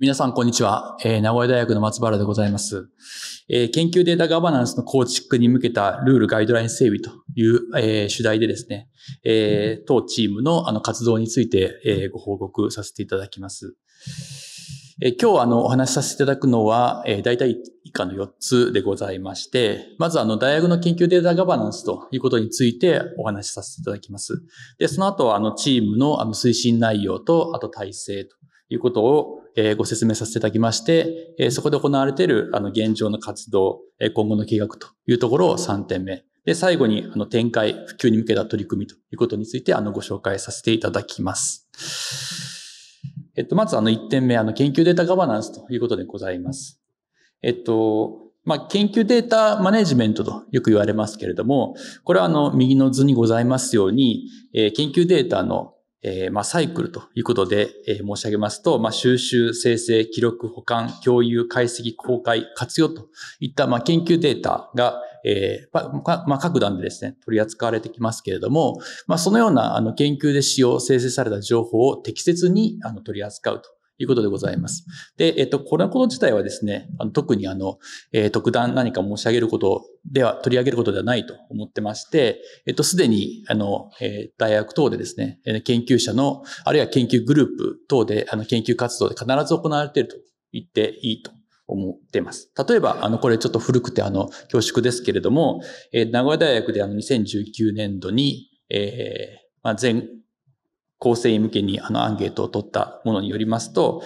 皆さん、こんにちは。え名古屋大学の松原でございます。え研究データガバナンスの構築に向けたルールガイドライン整備という、え主題でですね、え当チームのあの活動について、えご報告させていただきます。え今日あのお話しさせていただくのは、え大体以下の4つでございまして、まずあの大学の研究データガバナンスということについてお話しさせていただきます。で、その後はあのチームのあの推進内容と、あと体制ということをえご説明させていただきまして、えそこで行われているあの現状の活動、え今後の計画というところを3点目。で、最後にあの展開、普及に向けた取り組みということについてあのご紹介させていただきます。えっと、まずあの1点目、あの研究データガバナンスということでございます。えっと、まあ、研究データマネジメントとよく言われますけれども、これはあの、右の図にございますように、え研究データのえー、まあ、サイクルということで、えー、申し上げますと、まあ、収集、生成、記録、保管、共有、解析、公開、活用といった、まあ、研究データが、えー、まあ、各段でですね、取り扱われてきますけれども、まあ、そのような、あの、研究で使用、生成された情報を適切に、あの、取り扱うとということでございます。で、えっと、このこと自体はですね、あの特にあの、えー、特段何か申し上げることでは、取り上げることではないと思ってまして、えっと、すでに、あの、えー、大学等でですね、研究者の、あるいは研究グループ等で、あの、研究活動で必ず行われていると言っていいと思っています。例えば、あの、これちょっと古くて、あの、恐縮ですけれども、えー、名古屋大学であの、2019年度に、えー、まあ、全構成員向けにあのアンケートを取ったものによりますと、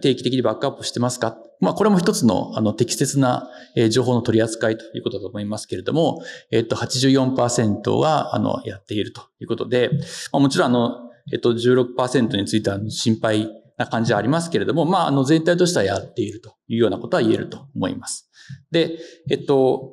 定期的にバックアップしてますかまあ、これも一つの、あの、適切な、情報の取り扱いということだと思いますけれども、えっ、と、84%はあの、やっているということで、まあ、もちろん、あの、えっ、と、16%については心配な感じはありますけれども、まあ、あの、全体としてはやっているというようなことは言えると思います。で、えっと、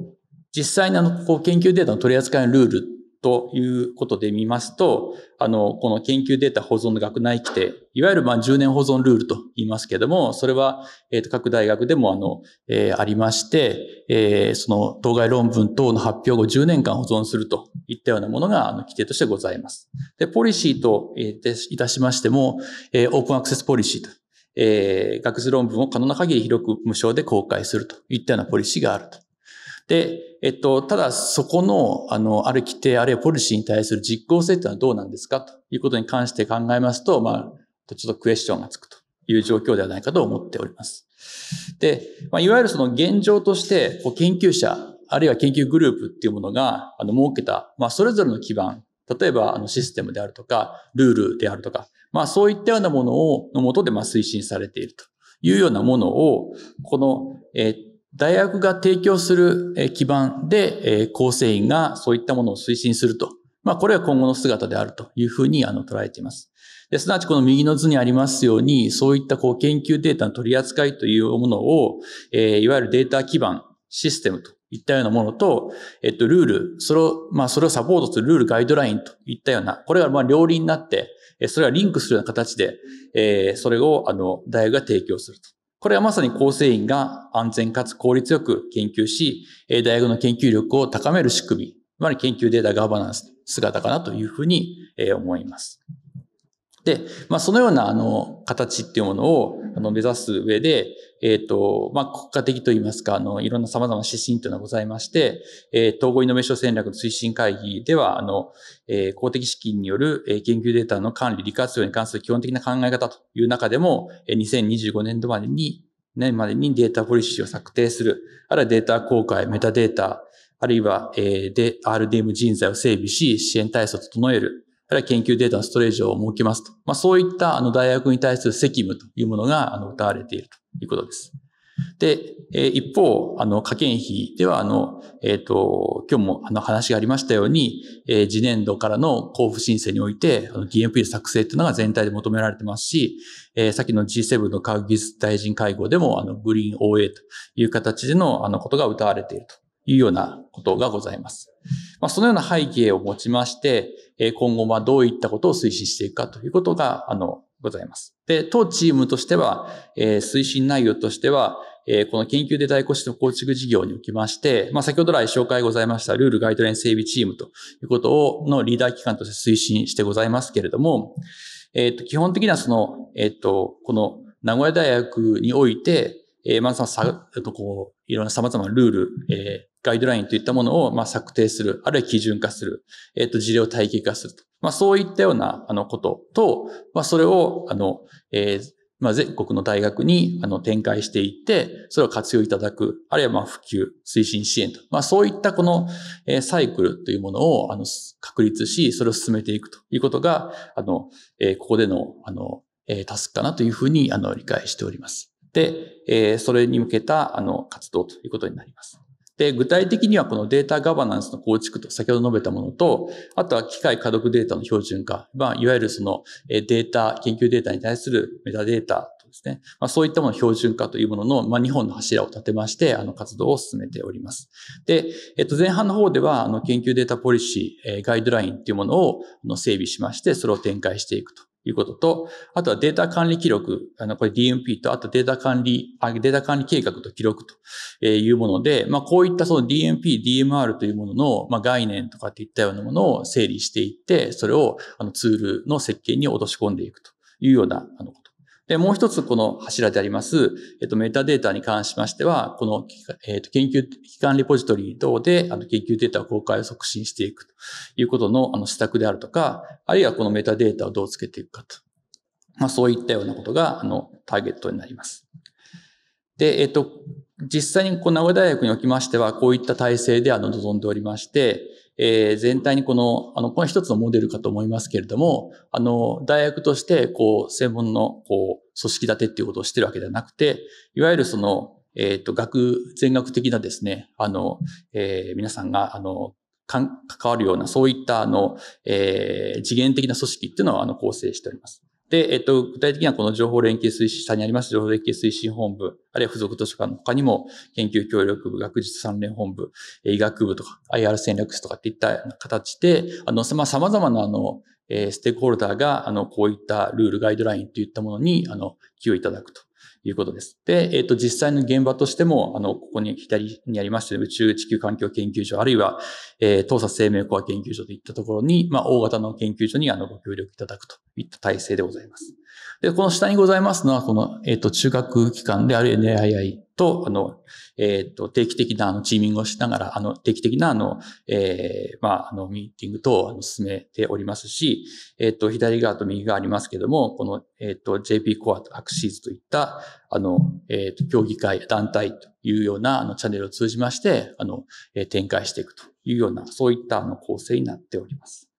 実際にあの、こう、研究データの取り扱いのルールということで見ますと、あの、この研究データ保存の学内規定、いわゆるまあ10年保存ルールと言いますけれども、それは、えっ、と、各大学でもあの、えー、ありまして、えー、その当該論文等の発表後10年間保存するといったようなものが、あの、規定としてございます。で、ポリシーと、えいたしましても、えー、オープンアクセスポリシーと、えー、学術論文を可能な限り広く無償で公開するといったようなポリシーがあると。で、えっと、ただそこの、あの、ある規定、あるいはポリシーに対する実効性というのはどうなんですかということに関して考えますと、まあ、ちょっとクエスチョンがつくという状況ではないかと思っております。で、まあ、いわゆるその現状として、こう研究者、あるいは研究グループっていうものが、あの、設けた、まあ、それぞれの基盤、例えば、あの、システムであるとか、ルールであるとか、まあ、そういったようなものを、のもとで、まあ、推進されているというようなものを、この、え大学が提供する基盤で、構成員がそういったものを推進すると。まあ、これは今後の姿であるというふうに、あの、捉えています。ですなわち、この右の図にありますように、そういった、こう、研究データの取り扱いというものを、えー、いわゆるデータ基盤、システムといったようなものと、えっと、ルール、それを、まあ、それをサポートするルールガイドラインといったような、これが、まあ、両輪になって、それはリンクするような形で、えー、それを、あの、大学が提供すると。これはまさに構成員が安全かつ効率よく研究し、大学の研究力を高める仕組み、つまり研究データガバナンス姿かなというふうに思います。で、まあ、そのような、あの、形っていうものを、あの、目指す上で、えっ、ー、と、まあ、国家的といいますか、あの、いろんな様々な指針というのがございまして、えー、統合イノベーション戦略推進会議では、あの、えー、公的資金による、研究データの管理、利活用に関する基本的な考え方という中でも、え2025年度までに、年までにデータポリシーを策定する、あるいはデータ公開、メタデータ、あるいは、えー、で、RDM 人材を整備し、支援体制を整える、から研究データのストレージを設けますと。まあ、そういったあの大学に対する責務というものがあの歌われているということです。で、え一方、あの、科研費では、あの、えっ、ー、と、今日もあの話がありましたように、えー、次年度からの交付申請において、あの、DMP の作成というのが全体で求められてますし、えー、さっきの G7 の科学技術大臣会合でも、あの、グリーン OA という形での、あの、ことが謳われているというようなことがございます。まあ、そのような背景を持ちまして、今後はどういったことを推進していくかということが、あの、ございます。で、当チームとしては、えー、推進内容としては、えー、この研究で代行しての構築事業におきまして、まあ、先ほど来紹介ございましたルールガイドライン整備チームということを、のリーダー機関として推進してございますけれども、えっ、ー、と、基本的にはその、えっ、と、この名古屋大学において、えー、まずはさ、えっと、こう、いろんな様々なルール、えー、ガイドラインといったものを、まあ、策定する、あるいは基準化する、えっ、ー、と、事例を体系化すると。まあ、そういったような、あの、ことと、まあ、それを、あの、えー、まあ、全国の大学に、あの、展開していって、それを活用いただく、あるいは、まあ、普及、推進支援と。まあ、そういった、この、えー、サイクルというものを、あの、確立し、それを進めていくということが、あの、えー、ここでの、あの、えー、タスクかなというふうに、あの、理解しております。で、えー、それに向けた、あの、活動ということになります。で、具体的にはこのデータガバナンスの構築と先ほど述べたものと、あとは機械可読データの標準化、まあ、いわゆるそのデータ、研究データに対するメタデータとですね、まあ、そういったもの標準化というものの、まあ、2本の柱を立てまして、あの活動を進めております。で、えっと、前半の方では、あの研究データポリシー、ガイドラインというものを整備しまして、それを展開していくと。いうことと、あとはデータ管理記録、あの、これ DMP と、あとデータ管理、データ管理計画と記録というもので、まあ、こういったその DMP、DMR というものの、まあ、概念とかっていったようなものを整理していって、それを、あの、ツールの設計に落とし込んでいくというような、あの、こで、もう一つこの柱であります、えっと、メタデータに関しましては、この、えっと、研究機関リポジトリ等で、あの、研究データ公開を促進していくということの、あの、施策であるとか、あるいはこのメタデータをどうつけていくかと。まあ、そういったようなことが、あの、ターゲットになります。で、えっと、実際にこう名古屋大学におきましては、こういった体制であの望んでおりまして、えー、全体にこの、あの、この一つのモデルかと思いますけれども、あの、大学として、こう、専門の、こう、組織立てっていうことをしてるわけではなくて、いわゆるその、えっ、ー、と、学、全学的なですね、あの、えー、皆さんが、あの、関わるような、そういった、あの、えー、次元的な組織っていうのを、あの、構成しております。で、えっと、具体的にはこの情報連携推進、下にあります情報連携推進本部、あるいは付属図書館の他にも、研究協力部、学術関連本部、医学部とか、IR 戦略室とかっていった形で、あの、ま様々な、あの、えステークホルダーが、あの、こういったルール、ガイドラインといったものに、あの、寄与いただくということです。で、えっ、ー、と、実際の現場としても、あの、ここに左にありまして、宇宙地球環境研究所、あるいは、えー、当社生命コア研究所といったところに、まあ、大型の研究所に、あの、ご協力いただくといった体制でございます。で、この下にございますのは、この、えっ、ー、と、中核機関である NII と、あの、えっ、ー、と、定期的なあのチーミングをしながら、あの、定期的なあの、えー、まあ、あの、ミーティング等を進めておりますし、えっ、ー、と、左側と右側ありますけども、この、えっ、と、JP コアとアクシーズといった、あの、えっ、と、協議会、団体というような、あの、チャンネルを通じまして、あの、え展開していくというような、そういった、あの、構成になっております。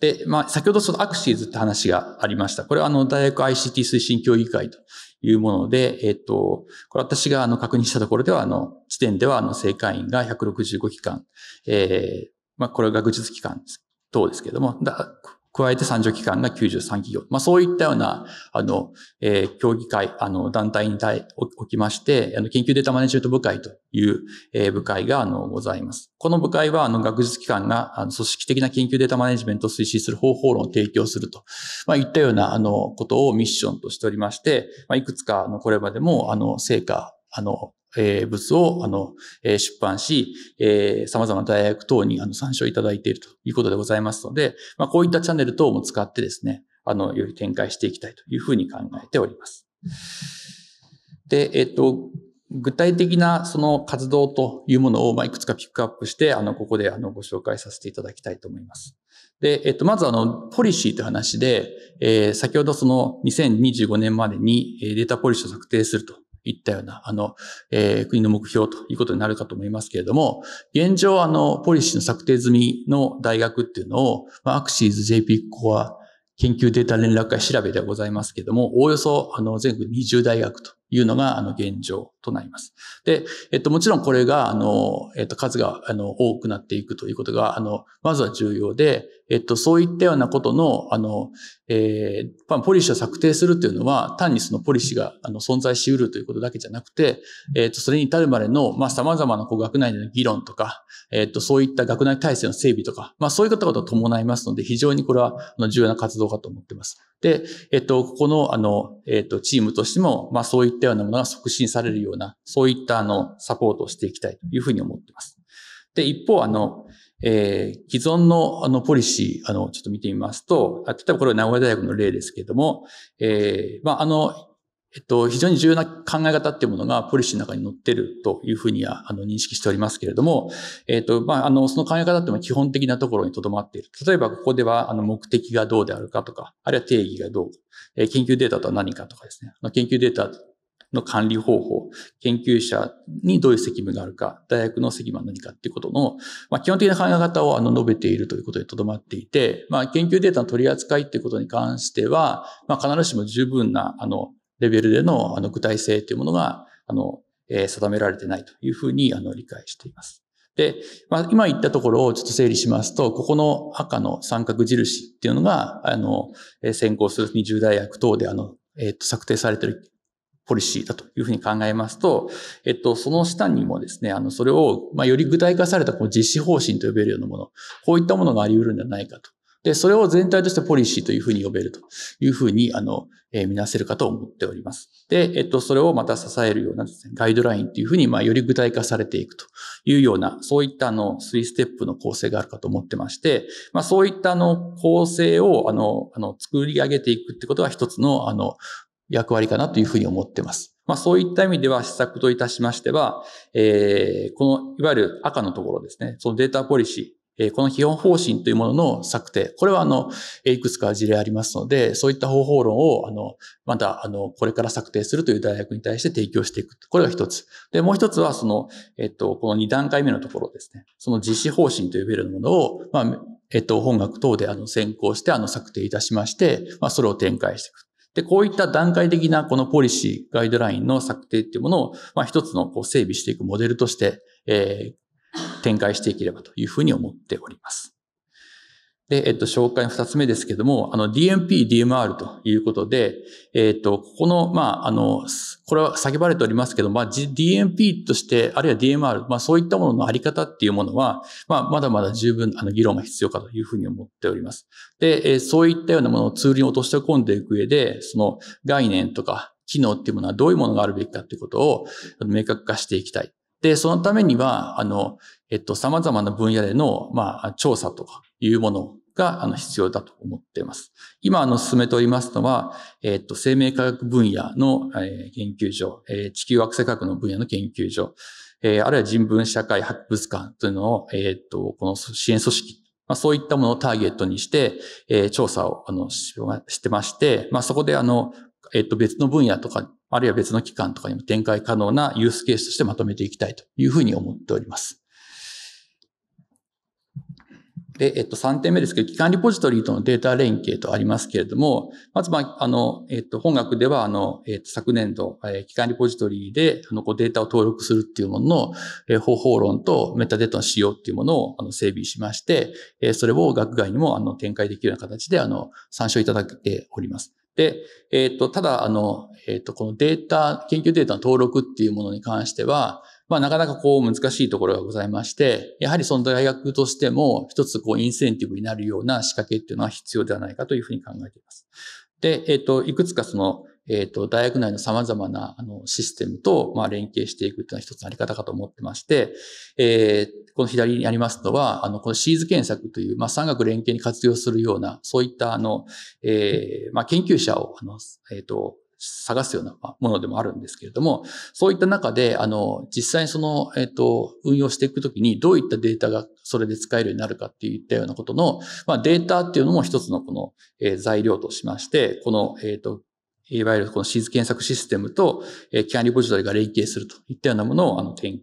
で、まあ、先ほどそのアクシーズって話がありました。これはあの、大学 ICT 推進協議会というもので、えっ、と、これ私があの、確認したところでは、あの、時点ではあの、正会員が165機関、えー、まあ、これは学術機関等ですけれども、だ加えて参上機関が93企業。まあ、そういったような、あの、えー、協議会、あの、団体に対、おきまして、あの、研究データマネジメント部会という、えー、部会が、あの、ございます。この部会は、あの、学術機関が、あの、組織的な研究データマネジメントを推進する方法論を提供すると、まあ、いったような、あの、ことをミッションとしておりまして、まあ、いくつか、あの、これまでも、あの、成果、あの、えー、物を、あの、えー、出版し、えー、様々な大学等に、あの、参照いただいているということでございますので、まあ、こういったチャンネル等も使ってですね、あの、より展開していきたいというふうに考えております。で、えっ、ー、と、具体的なその活動というものを、まあ、いくつかピックアップして、あの、ここで、あの、ご紹介させていただきたいと思います。で、えっと、まずあの、ポリシーという話で、えー、先ほどその2025年までにデータポリシーを策定すると言ったような、あの、えー、国の目標ということになるかと思いますけれども、現状、あの、ポリシーの策定済みの大学っていうのを、まあ、アクシーズ JP コア研究データ連絡会調べではございますけれども、おおよそ、あの、全国20大学というのが、あの、現状となります。で、えっと、もちろんこれが、あの、えっと、数が、あの、多くなっていくということが、あの、まずは重要で、えっと、そういったようなことの、あの、えー、ポリシーを策定するというのは、単にそのポリシーが、あの、存在し得るということだけじゃなくて、えっと、それに至るまでの、まあ、様々な、こう、学内での議論とか、えっと、そういった学内体制の整備とか、まあ、そういったことを伴いますので、非常にこれは、あの、重要な活動かと思っています。で、えっと、ここの、あの、えっと、チームとしても、まあ、そういったようなものが促進されるようような、そういったあの、サポートをしていきたいというふうに思っています。で、一方、あの、えー、既存のあのポリシー、あの、ちょっと見てみますと、例えばこれは名古屋大学の例ですけれども、えー、まあ、あの、えっと、非常に重要な考え方っていうものがポリシーの中に載ってるというふうには、あの、認識しておりますけれども、えっと、まあ、あの、その考え方っていうのは基本的なところにとどまっている。例えば、ここでは、あの、目的がどうであるかとか、あるいは定義がどう、えー、研究データとは何かとかですね、研究データの管理方法、研究者にどういう責務があるか、大学の責務は何かっていうことの、まあ、基本的な考え方をあの述べているということでとどまっていて、まあ、研究データの取り扱いっていうことに関しては、まあ、必ずしも十分な、あの、レベルでの、あの、具体性っていうものが、あの、えー、定められてないというふうに、あの、理解しています。で、まあ、今言ったところをちょっと整理しますと、ここの赤の三角印っていうのが、あの、先行する二重大学等で、あの、えっ、ー、と、策定されているポリシーだというふうに考えますと、えっと、その下にもですね、あの、それを、まあ、より具体化されたこう実施方針と呼べるようなもの、こういったものがあり得るんじゃないかと。で、それを全体としてポリシーというふうに呼べるというふうに、あの、えー、見なせるかと思っております。で、えっと、それをまた支えるようなですね、ガイドラインというふうに、まあ、より具体化されていくというような、そういった、あの、3ステップの構成があるかと思ってまして、まあ、そういった、あの、構成を、あの、あの、作り上げていくってことが一つの、あの、役割かなというふうに思ってます。まあ、そういった意味では施策といたしましては、えー、この、いわゆる赤のところですね、そのデータポリシー、えー、この基本方針というものの策定、これはあの、いくつか事例ありますので、そういった方法論を、あの、またあの、これから策定するという大学に対して提供していく。これが一つ。で、もう一つは、その、えっと、この2段階目のところですね、その実施方針というるものを、まあ、えっと、本学等であの先行してあの策定いたしまして、まあ、それを展開していく。で、こういった段階的なこのポリシー、ガイドラインの策定っていうものを、まあ、一つのこう整備していくモデルとして、えー、展開していければというふうに思っております。で、えっと、紹介の二つ目ですけども、あの、DMP、DMR ということで、えっと、ここの、まあ、あの、これは叫ばれておりますけど、まあ、DMP として、あるいは DMR、まあ、そういったもののあり方っていうものは、まあ、まだまだ十分、あの、議論が必要かというふうに思っております。で、えー、そういったようなものをツールに落とし込んでいく上で、その概念とか、機能っていうものはどういうものがあるべきかっていうことを明確化していきたい。で、そのためには、あの、えっと、様々な分野での、まあ、調査とかいうものが、あの、必要だと思っています。今、あの、進めておりますのは、えっと、生命科学分野の、えー、研究所、えー、地球惑星科学の分野の研究所、えー、あるいは人文社会博物館というのを、えっと、この支援組織、まあ、そういったものをターゲットにして、えー、調査を、あの、してまして、まあ、そこで、あの、えっと、別の分野とかあるいは別の機関とかにも展開可能なユースケースとしてまとめていきたいというふうに思っております。で、えっと、3点目ですけど、機関リポジトリとのデータ連携とありますけれども、まず、まあ、あの、えっと、本学では、あの、えっと、昨年度、えー、機関リポジトリで、あの、こう、データを登録するっていうものの、えー、方法論とメタデータの使用っていうものを、あの、整備しまして、えー、それを学外にも、あの、展開できるような形で、あの、参照いただいております。で、えっ、ー、と、ただ、あの、えっ、ー、と、このデータ、研究データの登録っていうものに関しては、まあ、なかなかこう難しいところがございまして、やはりその大学としても、一つこうインセンティブになるような仕掛けっていうのは必要ではないかというふうに考えています。で、えっ、ー、と、いくつかその、えっ、ー、と、大学内の様々なあのシステムと、まあ、連携していくというのは一つのあり方かと思ってまして、えー、この左にありますのは、あの、このシーズ検索という、まあ、産学連携に活用するような、そういった、あの、えー、まあ、研究者を、あの、えっ、ー、と、探すようなものでもあるんですけれども、そういった中で、あの、実際にその、えっ、ー、と、運用していくときに、どういったデータがそれで使えるようになるかっていったようなことの、まあ、データっていうのも一つのこの、えー、材料としまして、この、えっ、ー、と、いわゆるこのシーズ検索システムと、えー、キャンリポジトリが連携するといったようなものをあの展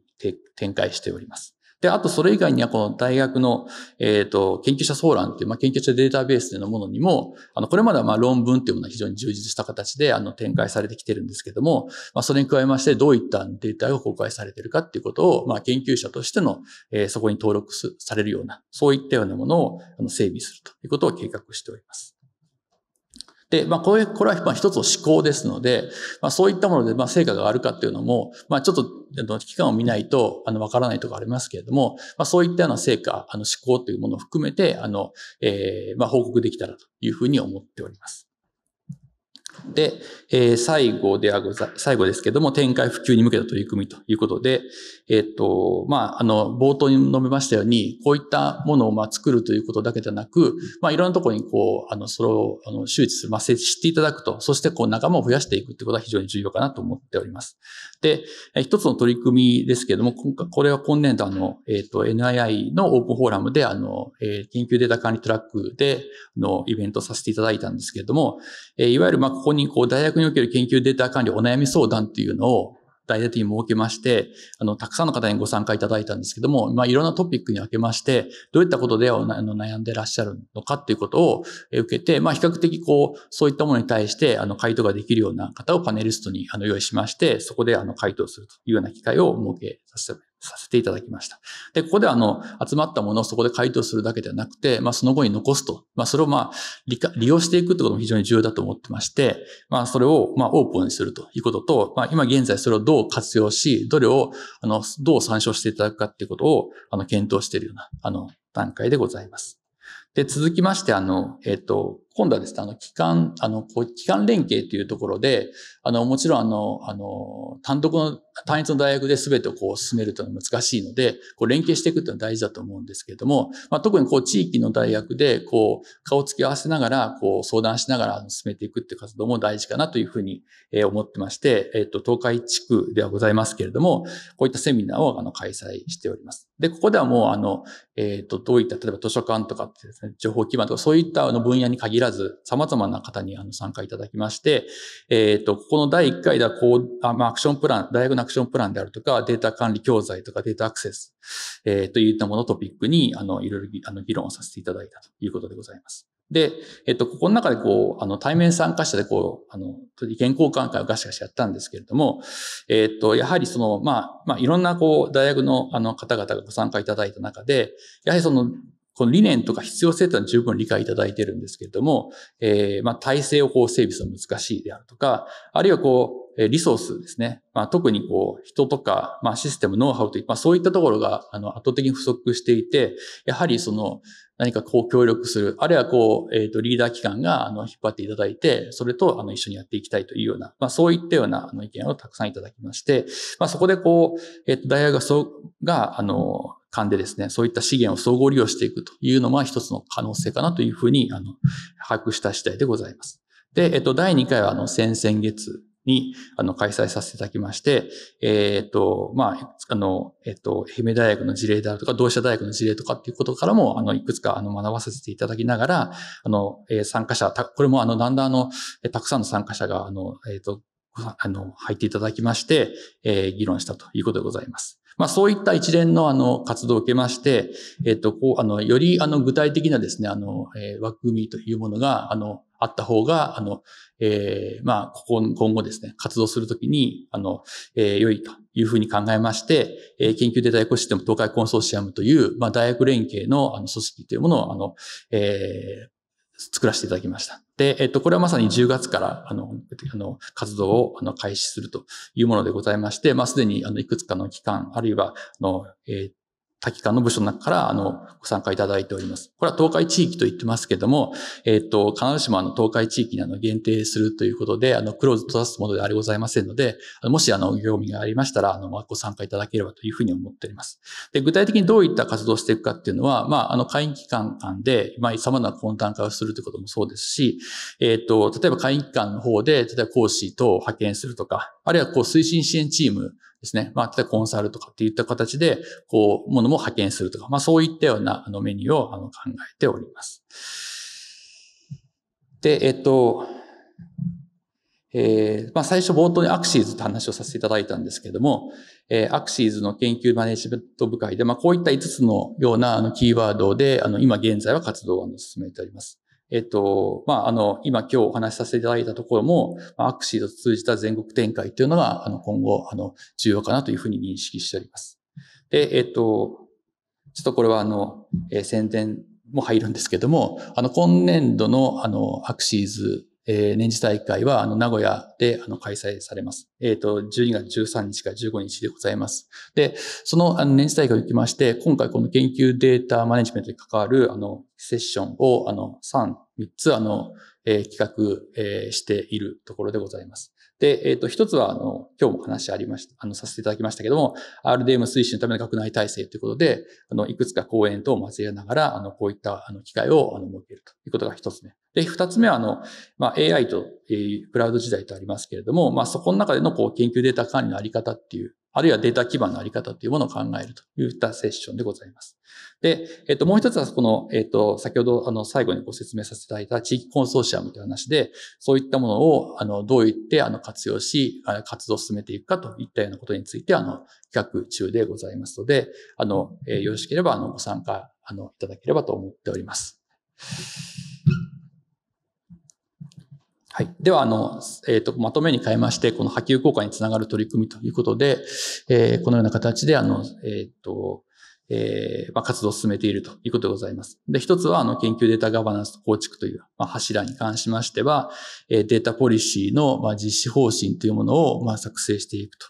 展開しております。で、あとそれ以外にはこの大学の、えっ、ー、と、研究者総覧っていう、まあ、研究者データベースのものにも、あの、これまではま論文っていうものは非常に充実した形で、あの、展開されてきてるんですけども、まあ、それに加えまして、どういったデータが公開されてるかっていうことを、まあ、研究者としての、えー、そこに登録されるような、そういったようなものを、あの、整備するということを計画しております。で、まあ、これ、これはまあ一つの思考ですので、まあ、そういったもので、まあ、成果があるかっていうのも、まあ、ちょっと、あの、期間を見ないと、あの、わからないところありますけれども、まあ、そういったような成果、あの、思考というものを含めて、あの、えー、まあ、報告できたらというふうに思っております。で、えー、最後ではござ、最後ですけども、展開普及に向けた取り組みということで、えっ、と、まあ、あの、冒頭に述べましたように、こういったものを、まあ、作るということだけでなく、まあ、いろんなところに、こう、あの、それを、あの、周知する、まあ、知っていただくと、そして、こう、仲間を増やしていくってことは非常に重要かなと思っております。で、一つの取り組みですけれども、今回、これは今年度あの、えっ、ー、と、NII のオープンフォーラムで、あの、えー、研究データ管理トラックで、の、イベントさせていただいたんですけれども、えー、いわゆる、ま、ここに、こう、大学における研究データ管理お悩み相談っていうのを、大々的に設けまして、あの、たくさんの方にご参加いただいたんですけども、まあ、いろんなトピックに分けまして、どういったことであの悩んでらっしゃるのかっていうことを受けて、まあ、比較的こう、そういったものに対して、あの、回答ができるような方をパネリストに、あの、用意しまして、そこで、あの、回答するというような機会を設けさせてさせていただきました。で、ここであの、集まったものをそこで回答するだけではなくて、まあその後に残すと。まあそれをまあ利、利用していくってことも非常に重要だと思ってまして、まあそれをまあオープンにするということと、まあ今現在それをどう活用し、どれを、あの、どう参照していただくかっていうことを、あの、検討しているような、あの、段階でございます。で、続きまして、あの、えっ、ー、と、今度はですね、あの、機関、あの、機関連携というところで、あの、もちろん、あの、あの、単独の、単一の大学で全てをこう進めるというのは難しいので、こう連携していくというのは大事だと思うんですけれども、まあ、特にこう地域の大学で、こう、顔つき合わせながら、こう、相談しながら進めていくっていう活動も大事かなというふうに、え思ってまして、えっ、ー、と、東海地区ではございますけれども、こういったセミナーを、あの、開催しております。で、ここではもう、あの、えっ、と、どういった、例えば図書館とかってですね、情報基盤とか、そういったの分野に限らず、様々な方にあの参加いただきまして、えっ、ー、と、ここの第1回では、こう、あまあ、アクションプラン、大学のアクションプランであるとか、データ管理教材とか、データアクセス、えー、といったものをトピックに、あの、いろいろ、あの、議論をさせていただいたということでございます。で、えっと、ここの中でこう、あの、対面参加者でこう、あの、意見交換会をガシガシやったんですけれども、えっと、やはりその、まあ、まあ、いろんなこう、大学のあの方々がご参加いただいた中で、やはりその、この理念とか必要性というのは十分理解いただいているんですけれども、えー、まあ、体制をこう整備するの難しいであるとか、あるいはこう、リソースですね。まあ、特にこう、人とか、まあ、システム、ノウハウという、まあ、そういったところが、あの、圧倒的に不足していて、やはりその、何かこう協力する、あるいはこう、えっ、ー、と、リーダー機関が、あの、引っ張っていただいて、それと、あの、一緒にやっていきたいというような、まあ、そういったような、あの、意見をたくさんいただきまして、まあ、そこでこう、えっ、ー、と、大学が、そう、が、あの、間でですね、そういった資源を総合利用していくというのは一つの可能性かなというふうに、あの、把握した次第でございます。で、えっと、第2回は、あの、先々月に、あの、開催させていただきまして、えっと、まあ、あの、えっと、姫大学の事例であるとか、同志社大学の事例とかっていうことからも、あの、いくつか、あの、学ばさせていただきながら、あの、えー、参加者、これも、あの、だんだん、あの、たくさんの参加者が、あの、えっと、あの、入っていただきまして、えー、議論したということでございます。まあそういった一連のあの活動を受けまして、えっと、こう、あの、よりあの具体的なですね、あの、えー、枠組みというものが、あの、あった方が、あの、えー、まあ、ここ、今後ですね、活動するときに、あの、えー、良いというふうに考えまして、えー、研究データエコシステム東海コンソーシアムという、まあ、大学連携のあの組織というものを、あの、えー、作らせていただきました。で、えっと、これはまさに10月から、あの、あの活動をあの開始するというものでございまして、まあ、すでに、あの、いくつかの期間、あるいは、あの、え他機関の部署の中から、あの、ご参加いただいております。これは東海地域と言ってますけども、えっ、ー、と、必ずしもあの、東海地域にあの、限定するということで、あの、クローズと出すものではございませんので、もしあの、興味がありましたら、あの、ご参加いただければというふうに思っております。で、具体的にどういった活動をしていくかっていうのは、まあ、あの、会員機関間で、まあ、様々な懇談化をするということもそうですし、えっ、ー、と、例えば会員機関の方で、例えば講師等を派遣するとか、あるいはこう、推進支援チーム、ですね。まあ、例えばコンサルとかっていった形で、こう、ものも派遣するとか、まあ、そういったようなあのメニューをあの考えております。で、えっと、えー、まあ、最初冒頭にアクシーズって話をさせていただいたんですけれども、えー、アクシーズの研究マネジメント部会で、まあ、こういった5つのようなあのキーワードで、あの、今現在は活動を進めております。えっと、まあ、あの、今今日お話しさせていただいたところも、アクシーと通じた全国展開というのが、あの、今後、あの、重要かなというふうに認識しております。で、えっと、ちょっとこれはあの、えー、宣伝も入るんですけども、あの、今年度のあの、アクシーズえー、年次大会は、あの、名古屋で、あの、開催されます。えっ、ー、と、12月13日から15日でございます。で、その、あの、年次大会を行きまして、今回この研究データマネジメントに関わる、あの、セッションを、あの、3、3つ、あの、えー、企画、えー、しているところでございます。で、えっ、ー、と、一つは、あの、今日も話ありました、あの、させていただきましたけども、RDM 推進のための学内体制ということで、あの、いくつか講演等を交えながら、あの、こういった、あの、機会を、あの、設けるということが一つ目。で、二つ目は、あの、まあ、AI と、えー、クラウド時代とありますけれども、まあ、そこの中での、こう、研究データ管理のあり方っていう、あるいはデータ基盤のあり方っていうものを考えるといったセッションでございます。で、えっと、もう一つは、この、えっと、先ほど、あの、最後にご説明させていただいた地域コンソーシアムという話で、そういったものを、あの、どう言って、あの、活用し、活動を進めていくかといったようなことについて、あの、企画中でございますので、あの、えー、よろしければ、あの、ご参加、あの、いただければと思っております。はい。では、あの、えっ、ー、と、まとめに変えまして、この波及効果につながる取り組みということで、えー、このような形で、あの、えっ、ー、と、えー、まあ、活動を進めているということでございます。で、一つは、あの、研究データガバナンス構築という、まあ、柱に関しましては、えー、データポリシーの、まあ、実施方針というものを、まあ、作成していくと。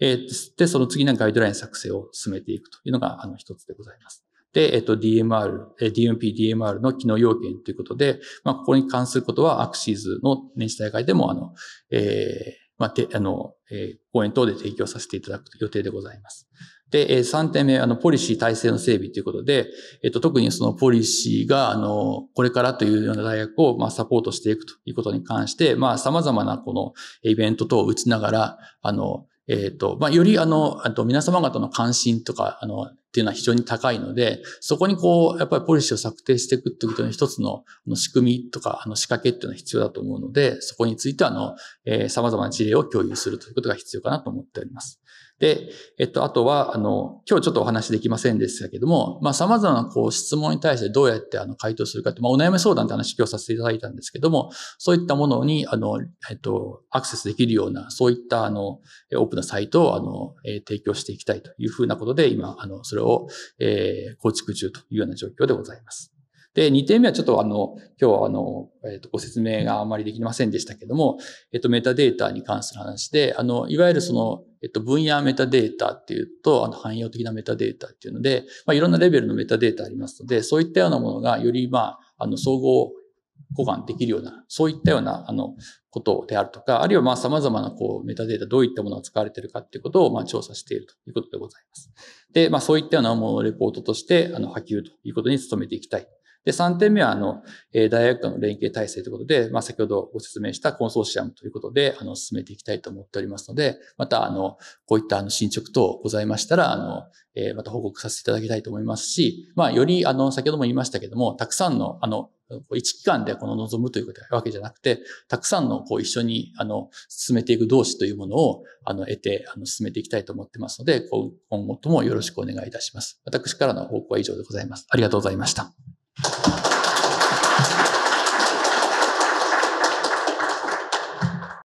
えー、で、その次のガイドライン作成を進めていくというのが、あの、一つでございます。で、えっと、DMR、DMP、DMR の機能要件ということで、まあ、ここに関することは、アクシーズの年次大会でも、あの、えー、まあ、て、あの、えー、講演等で提供させていただく予定でございます。で、えー、3点目、あの、ポリシー体制の整備ということで、えっ、ー、と、特にそのポリシーが、あの、これからというような大学を、まあ、サポートしていくということに関して、まあ、様々なこのイベント等を打ちながら、あの、えっ、ー、と、まあ、よりあの、あと皆様方の関心とか、あの、っていうのは非常に高いので、そこにこう、やっぱりポリシーを策定していくっていうことの一つの仕組みとか、あの、仕掛けっていうのは必要だと思うので、そこについてあの、えー、様々な事例を共有するということが必要かなと思っております。で、えっと、あとは、あの、今日ちょっとお話できませんでしたけども、まあ、様々な、こう、質問に対してどうやって、あの、回答するかって、まあ、お悩み相談って話今日させていただいたんですけども、そういったものに、あの、えっと、アクセスできるような、そういった、あの、オープンなサイトを、あの、えー、提供していきたいというふうなことで、今、あの、それを、えー、構築中というような状況でございます。で、2点目はちょっとあの、今日はあの、えっ、ー、と、ご説明があまりできませんでしたけども、えっ、ー、と、メタデータに関する話で、あの、いわゆるその、えっ、ー、と、分野メタデータっていうと、あの、汎用的なメタデータっていうので、まあ、いろんなレベルのメタデータありますので、そういったようなものがより、まあ、あの、総合互換できるような、そういったような、あの、ことであるとか、あるいは、まあ、様々な、こう、メタデータ、どういったものが使われているかっていうことを、まあ、調査しているということでございます。で、まあ、そういったようなものをレポートとして、あの、波及ということに努めていきたいで、3点目は、あの、大学間の連携体制ということで、まあ、先ほどご説明したコンソーシアムということで、あの、進めていきたいと思っておりますので、また、あの、こういったあの進捗等ございましたら、あの、えー、また報告させていただきたいと思いますし、まあ、より、あの、先ほども言いましたけども、たくさんの、あの、一期間でこの望むということわけじゃなくて、たくさんのこう一緒にあの進めていく同士というものをあの得てあの進めていきたいと思ってますので、今後ともよろしくお願いいたします。私からの報告は以上でございます。ありがとうございました。